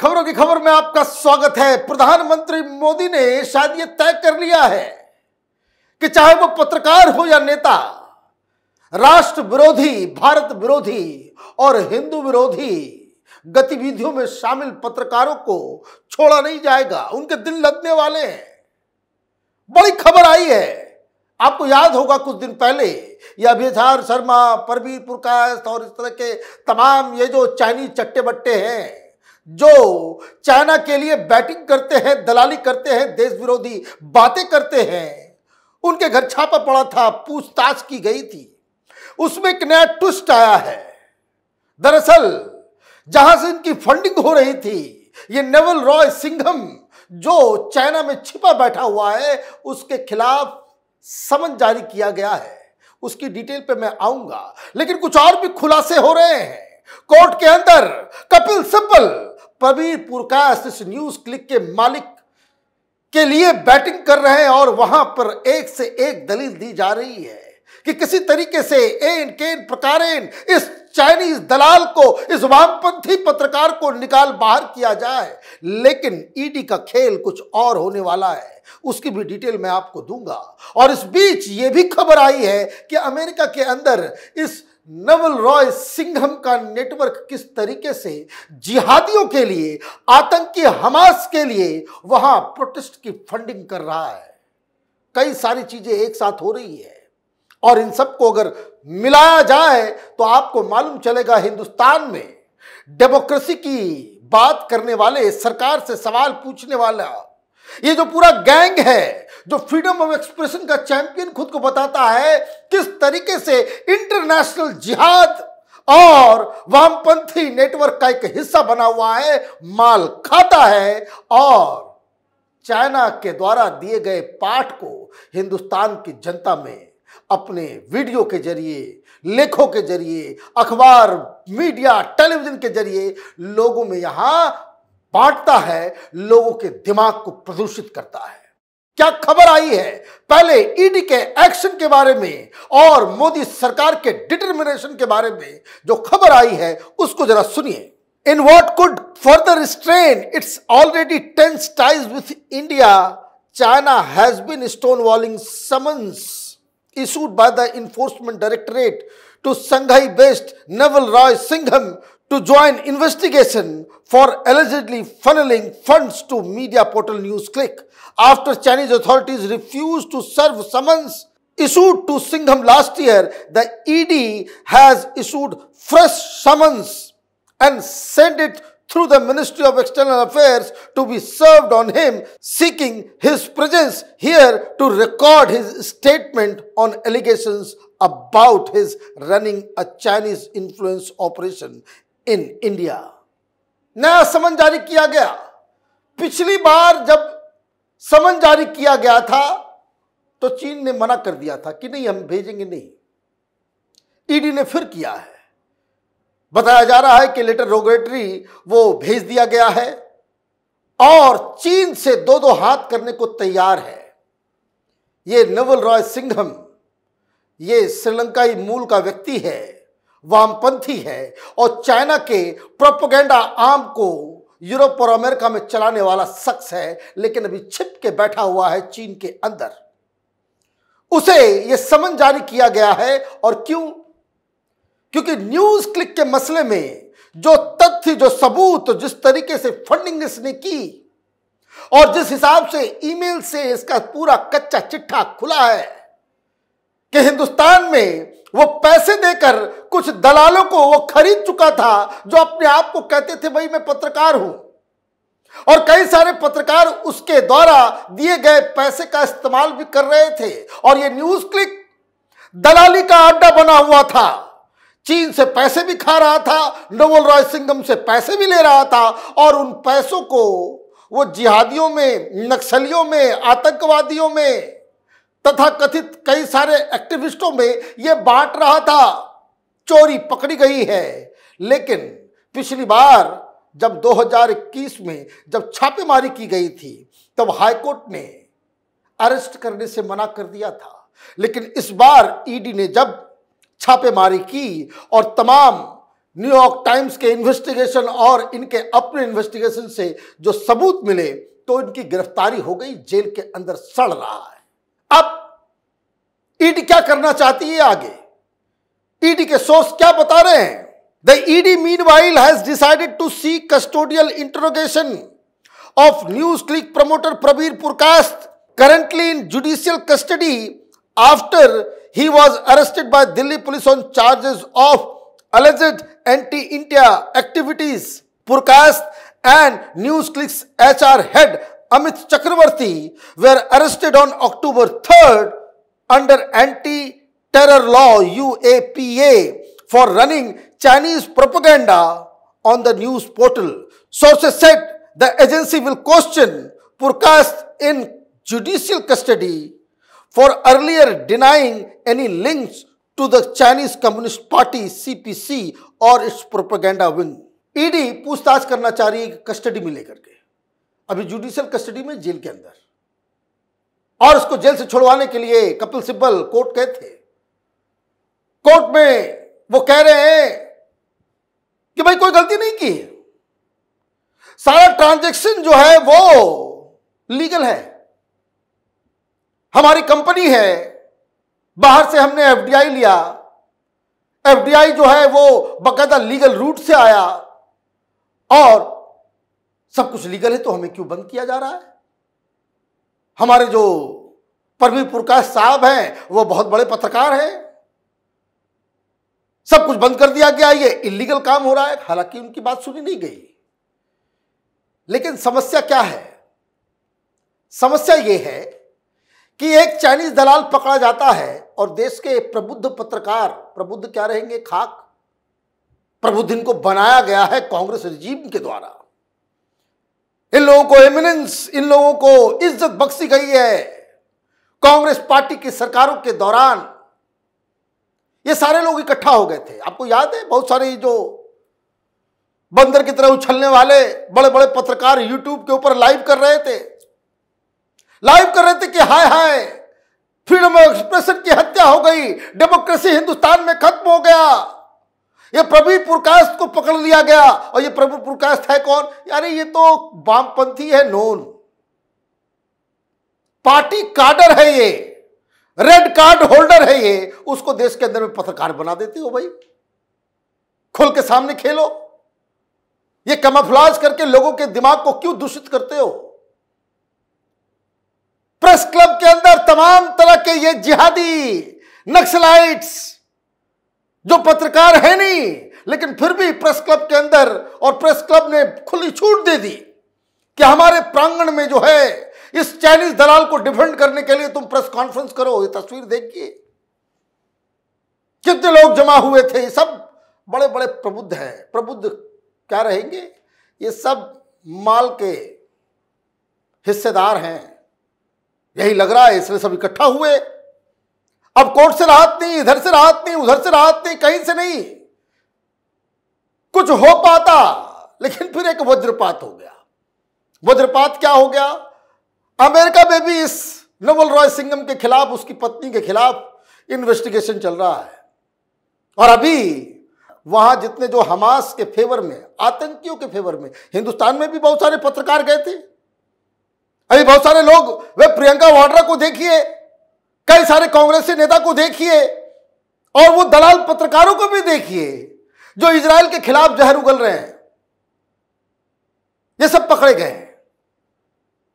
खबरों की खबर में आपका स्वागत है प्रधानमंत्री मोदी ने शायद यह तय कर लिया है कि चाहे वो पत्रकार हो या नेता राष्ट्र विरोधी भारत विरोधी और हिंदू विरोधी गतिविधियों में शामिल पत्रकारों को छोड़ा नहीं जाएगा उनके दिल लगने वाले हैं बड़ी खबर आई है आपको याद होगा कुछ दिन पहले यह अभिधार शर्मा परवीर प्रकाश और इस तरह के तमाम ये जो चाइनीज चट्टे बट्टे हैं जो चाइना के लिए बैटिंग करते हैं दलाली करते हैं देश विरोधी बातें करते हैं उनके घर छापा पड़ा था पूछताछ की गई थी उसमें एक नया ट्विस्ट आया है दरअसल जहां से इनकी फंडिंग हो रही थी ये नेवल रॉय सिंघम जो चाइना में छिपा बैठा हुआ है उसके खिलाफ समन जारी किया गया है उसकी डिटेल पे मैं आऊंगा लेकिन कुछ और भी खुलासे हो रहे हैं कोर्ट के अंदर कपिल सिब्बल प्रवीरपुर पुरकाश इस न्यूज क्लिक के मालिक के लिए बैटिंग कर रहे हैं और वहां पर एक से एक दलील दी जा रही है कि किसी तरीके से एन केन प्रकारेन इस चाइनीज दलाल को इस वामपंथी पत्रकार को निकाल बाहर किया जाए लेकिन ईडी का खेल कुछ और होने वाला है उसकी भी डिटेल मैं आपको दूंगा और इस बीच ये भी खबर आई है कि अमेरिका के अंदर इस नवल रॉय सिंघम का नेटवर्क किस तरीके से जिहादियों के लिए आतंकी हमास के लिए वहां प्रोटेस्ट की फंडिंग कर रहा है कई सारी चीजें एक साथ हो रही है और इन सबको अगर मिलाया जाए तो आपको मालूम चलेगा हिंदुस्तान में डेमोक्रेसी की बात करने वाले सरकार से सवाल पूछने वाला ये जो पूरा गैंग है जो फ्रीडम ऑफ एक्सप्रेशन का चैंपियन खुद को बताता है किस तरीके से इंटरनेशनल जिहाद और वामपंथी नेटवर्क का एक हिस्सा बना हुआ है माल खाता है और चाइना के द्वारा दिए गए पाठ को हिंदुस्तान की जनता में अपने वीडियो के जरिए लेखों के जरिए अखबार मीडिया टेलीविजन के जरिए लोगों में यहां बांटता है लोगों के दिमाग को प्रदूषित करता है क्या खबर आई है पहले ईडी e के एक्शन के बारे में और मोदी सरकार के डिटर्मिनेशन के बारे में जो खबर आई है उसको जरा सुनिए in what could further strain its already tense ties with India China has been stonewalling summons issued by the enforcement directorate to Shanghai based Neville Roy Singham to join investigation for allegedly funneling funds to media portal NewsClick after Chinese authorities refused to serve summons issued to Singham last year, the ED has issued fresh summons and sent it through the Ministry of External Affairs to be served on him, seeking his presence here to record his statement on allegations about his running a Chinese influence operation in India नया summon जारी किया गया पिछली बार जब समन जारी किया गया था तो चीन ने मना कर दिया था कि नहीं हम भेजेंगे नहीं ईडी e ने फिर किया है बताया जा रहा है कि लेटर रोगेटरी वो भेज दिया गया है और चीन से दो दो हाथ करने को तैयार है ये नवल रॉय सिंघम ये श्रीलंकाई मूल का व्यक्ति है वामपंथी है और चाइना के प्रोपोगेंडा आम को यूरोप और अमेरिका में चलाने वाला शख्स है लेकिन अभी छिप के बैठा हुआ है चीन के अंदर उसे यह समन जारी किया गया है और क्यों क्योंकि न्यूज क्लिक के मसले में जो तथ्य जो सबूत जिस तरीके से फंडिंग इसने की और जिस हिसाब से ईमेल से इसका पूरा कच्चा चिट्ठा खुला है कि हिंदुस्तान में वो पैसे देकर कुछ दलालों को वो खरीद चुका था जो अपने आप को कहते थे भाई मैं पत्रकार हूं और कई सारे पत्रकार उसके द्वारा दिए गए पैसे का इस्तेमाल भी कर रहे थे और ये न्यूज क्लिक दलाली का अड्डा बना हुआ था चीन से पैसे भी खा रहा था नोवल रॉय सिंगम से पैसे भी ले रहा था और उन पैसों को वो जिहादियों में नक्सलियों में आतंकवादियों में तथा कथित कई सारे एक्टिविस्टों में यह बांट रहा था चोरी पकड़ी गई है लेकिन पिछली बार जब 2021 में जब छापेमारी की गई थी तब हाईकोर्ट ने अरेस्ट करने से मना कर दिया था लेकिन इस बार ईडी ने जब छापेमारी की और तमाम न्यूयॉर्क टाइम्स के इन्वेस्टिगेशन और इनके अपने इन्वेस्टिगेशन से जो सबूत मिले तो इनकी गिरफ्तारी हो गई जेल के अंदर सड़ रहा है अब ईडी e क्या करना चाहती है आगे ईडी e के सोर्स क्या बता रहे हैं the ED meanwhile has decided to seek custodial interrogation of News Click promoter Prabir Purkayastha currently in judicial custody after he was arrested by Delhi police on charges of alleged anti India activities Purkayastha and News Click's H R head Amit Chakravarti were arrested on October 3rd under anti-terror law UAPA for running Chinese propaganda on the news portal. Sources said the agency will question Purkast in judicial custody for earlier denying any links to the Chinese Communist Party CPC or its propaganda wing. ED पूछताछ करना चाह रही है custody में लेकर के अभी judicial custody में जेल के अंदर और उसको जेल से छुड़वाने के लिए कपिल सिब्बल कोर्ट गए थे कोर्ट में वो कह रहे हैं कि भाई कोई गलती नहीं की सारा ट्रांजैक्शन जो है वो लीगल है हमारी कंपनी है बाहर से हमने एफडीआई लिया एफडीआई जो है वो बकायदा लीगल रूट से आया और सब कुछ लीगल है तो हमें क्यों बंद किया जा रहा है हमारे जो परवीर प्रकाश साहब हैं वो बहुत बड़े पत्रकार हैं सब कुछ बंद कर दिया गया ये इलीगल काम हो रहा है हालांकि उनकी बात सुनी नहीं गई लेकिन समस्या क्या है समस्या ये है कि एक चाइनीज दलाल पकड़ा जाता है और देश के प्रबुद्ध पत्रकार प्रबुद्ध क्या रहेंगे खाक प्रबुद्ध इनको बनाया गया है कांग्रेस रिजीम के द्वारा इन लोगों को एमिनेंस इन लोगों को इज्जत बख्शी गई है कांग्रेस पार्टी की सरकारों के दौरान ये सारे लोग इकट्ठा हो गए थे आपको याद है बहुत सारे जो बंदर की तरह उछलने वाले बड़े बड़े पत्रकार यूट्यूब के ऊपर लाइव कर रहे थे लाइव कर रहे थे कि हाय हाय फ्रीडम ऑफ एक्सप्रेशन की हत्या हो गई डेमोक्रेसी हिंदुस्तान में खत्म हो गया ये प्रवीण पुरकाश को पकड़ लिया गया और ये प्रवीण पुरकाश है कौन यारे ये तो वामपंथी है नोन पार्टी कार्डर है ये रेड कार्ड होल्डर है ये उसको देश के अंदर में पत्रकार बना देते हो भाई खुल के सामने खेलो ये कमफलाज करके लोगों के दिमाग को क्यों दूषित करते हो प्रेस क्लब के अंदर तमाम तरह के ये जिहादी नक्सलाइट्स जो पत्रकार है नहीं लेकिन फिर भी प्रेस क्लब के अंदर और प्रेस क्लब ने खुली छूट दे दी कि हमारे प्रांगण में जो है इस चाइनीज दलाल को डिफेंड करने के लिए तुम प्रेस कॉन्फ्रेंस करो ये तस्वीर देखिए कितने लोग जमा हुए थे ये सब बड़े बड़े प्रबुद्ध हैं प्रबुद्ध क्या रहेंगे ये सब माल के हिस्सेदार हैं यही लग रहा है इसलिए सब इकट्ठा हुए अब कोर्ट से राहत नहीं इधर से राहत नहीं उधर से राहत नहीं कहीं से नहीं कुछ हो पाता लेकिन फिर एक वज्रपात हो गया वज्रपात क्या हो गया अमेरिका में भी इस नवल रॉय सिंगम के खिलाफ उसकी पत्नी के खिलाफ इन्वेस्टिगेशन चल रहा है और अभी वहां जितने जो हमास के फेवर में आतंकियों के फेवर में हिंदुस्तान में भी बहुत सारे पत्रकार गए थे अभी बहुत सारे लोग वे प्रियंका वाड्रा को देखिए कई सारे कांग्रेसी नेता को देखिए और वो दलाल पत्रकारों को भी देखिए जो इसराइल के खिलाफ जहर उगल रहे हैं ये सब पकड़े गए हैं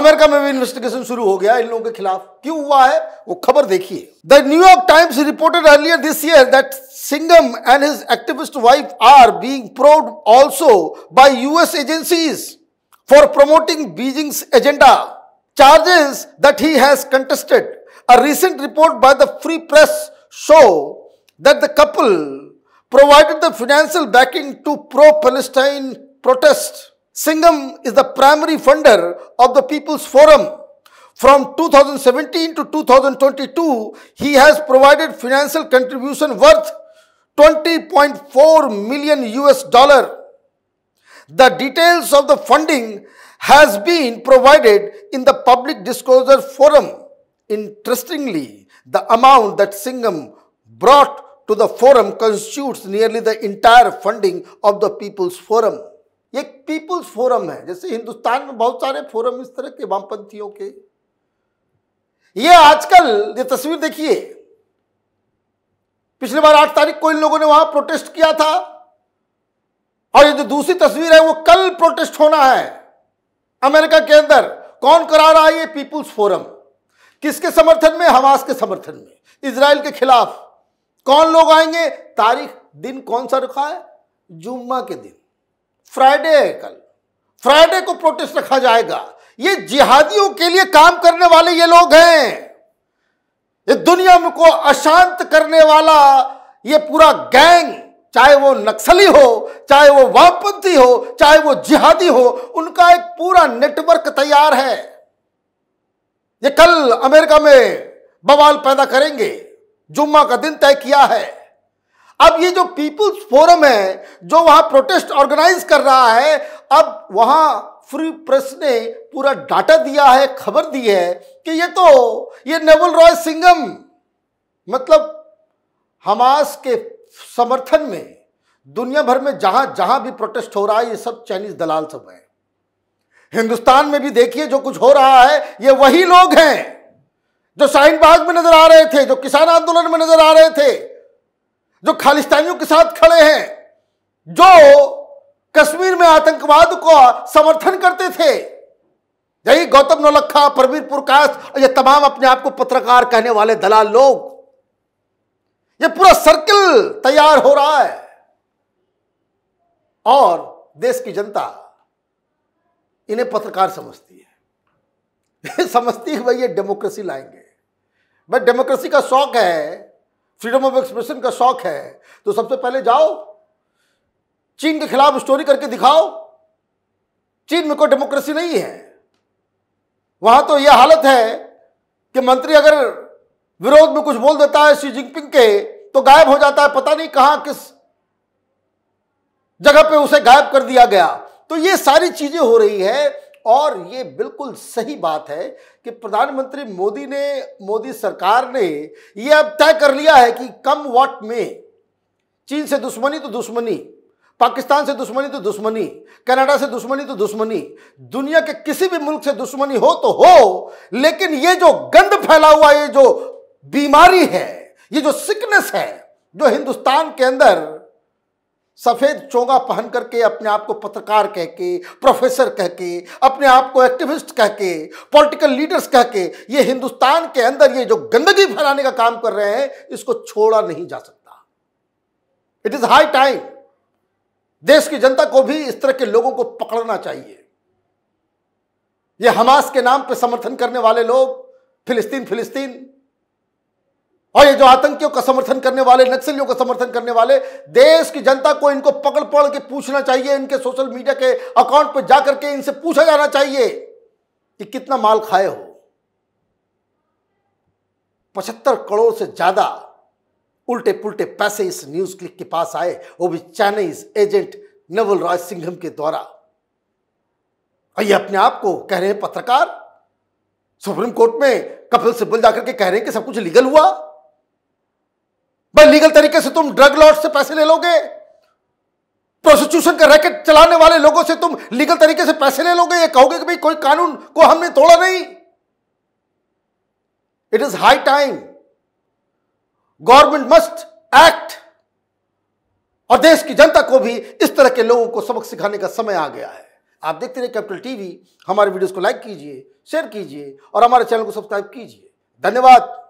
अमेरिका में भी इन्वेस्टिगेशन शुरू हो गया इन लोगों के खिलाफ क्यों हुआ है वो खबर देखिए the New York Times reported earlier this year that Singham and his activist wife are being probed also by US agencies for promoting Beijing's agenda charges that he has contested. A recent report by the Free Press show that the couple provided the financial backing to pro-Palestine protests. Singham is the primary funder of the People's Forum. From 2017 to 2022, he has provided financial contribution worth 20.4 million US dollar. The details of the funding has been provided in the public disclosure forum. Interestingly, the amount that Singham brought to the forum constitutes nearly the entire funding of the People's Forum. ये People's Forum है जैसे हिंदुस्तान में बहुत सारे forum इस तरह के वामपंथियों के ये आजकल ये तस्वीर देखिए पिछली बार आठ तारीख को इन लोगों ने वहां प्रोटेस्ट किया था और ये जो दूसरी तस्वीर है वो कल प्रोटेस्ट होना है अमेरिका के अंदर कौन करा रहा है ये पीपुल्स फोरम किसके समर्थन में हमास के समर्थन में इसराइल के खिलाफ कौन लोग आएंगे तारीख दिन कौन सा रखा है जुम्मा के दिन फ्राइडे है कल फ्राइडे को प्रोटेस्ट रखा जाएगा ये जिहादियों के लिए काम करने वाले ये लोग हैं ये दुनिया को अशांत करने वाला ये पूरा गैंग चाहे वो नक्सली हो चाहे वो वामपंथी हो चाहे वो जिहादी हो उनका एक पूरा नेटवर्क तैयार है ये कल अमेरिका में बवाल पैदा करेंगे जुम्मा का दिन तय किया है अब ये जो पीपुल्स फोरम है जो वहां प्रोटेस्ट ऑर्गेनाइज कर रहा है अब वहां फ्री प्रेस ने पूरा डाटा दिया है खबर दी है कि ये तो ये नेवल रॉय सिंगम मतलब हमास के समर्थन में दुनिया भर में जहां जहां भी प्रोटेस्ट हो रहा है ये सब चाइनीज दलाल सब हैं हिंदुस्तान में भी देखिए जो कुछ हो रहा है ये वही लोग हैं जो शाहीनबाग में नजर आ रहे थे जो किसान आंदोलन में नजर आ रहे थे जो खालिस्तानियों के साथ खड़े हैं जो कश्मीर में आतंकवाद को समर्थन करते थे यही गौतम नौलखा परवीर पुरकाश ये तमाम अपने आप को पत्रकार कहने वाले दलाल लोग ये पूरा सर्कल तैयार हो रहा है और देश की जनता इन्हें पत्रकार समझती है समझती है भाई ये डेमोक्रेसी लाएंगे भाई डेमोक्रेसी का शौक है फ्रीडम ऑफ एक्सप्रेशन का शौक है तो सबसे पहले जाओ चीन के खिलाफ स्टोरी करके दिखाओ चीन में कोई डेमोक्रेसी नहीं है वहां तो यह हालत है कि मंत्री अगर विरोध में कुछ बोल देता है शी जिनपिंग के तो गायब हो जाता है पता नहीं कहां किस जगह पे उसे गायब कर दिया गया तो ये सारी चीजें हो रही है और ये बिल्कुल सही बात है कि प्रधानमंत्री मोदी ने मोदी सरकार ने ये अब तय कर लिया है कि कम वॉट में चीन से दुश्मनी तो दुश्मनी पाकिस्तान से दुश्मनी तो दुश्मनी कनाडा से दुश्मनी तो दुश्मनी दुनिया के किसी भी मुल्क से दुश्मनी हो तो हो लेकिन ये जो गंद फैला हुआ ये जो बीमारी है ये जो सिकनेस है जो हिंदुस्तान के अंदर सफेद चोगा पहन करके अपने आप को पत्रकार कह के प्रोफेसर कह के अपने आप को एक्टिविस्ट कह के पॉलिटिकल लीडर्स कह के ये हिंदुस्तान के अंदर ये जो गंदगी फैलाने का काम कर रहे हैं इसको छोड़ा नहीं जा सकता इट इज हाई टाइम देश की जनता को भी इस तरह के लोगों को पकड़ना चाहिए ये हमास के नाम पे समर्थन करने वाले लोग फिलिस्तीन फिलिस्तीन और ये जो आतंकियों का समर्थन करने वाले नक्सलियों का समर्थन करने वाले देश की जनता को इनको पकड़ पकड़ के पूछना चाहिए इनके सोशल मीडिया के अकाउंट पर जाकर के इनसे पूछा जाना चाहिए कि कितना माल खाए हो पचहत्तर करोड़ से ज्यादा उल्टे पुल्टे पैसे इस न्यूज क्लिक के पास आए वो भी Chinese agent Neville Roy Singham के द्वारा ये अपने आप को कह रहे हैं पत्रकार सुप्रीम कोर्ट में कपिल सिब्बल जाकर के कह रहे हैं कि सब कुछ लीगल हुआ भाई लीगल तरीके से तुम ड्रग लॉर्ड से पैसे ले लोगे प्रोसिक्यूशन का रैकेट चलाने वाले लोगों से तुम लीगल तरीके से पैसे ले लोगे ये कहोगे कि भाई कोई कानून को हमने तोड़ा नहीं it is high time government must act और देश की जनता को भी इस तरह के लोगों को सबक सिखाने का समय आ गया है आप देखते रहे कैपिटल टीवी हमारे वीडियोस को लाइक कीजिए शेयर कीजिए और हमारे चैनल को सब्सक्राइब कीजिए धन्यवाद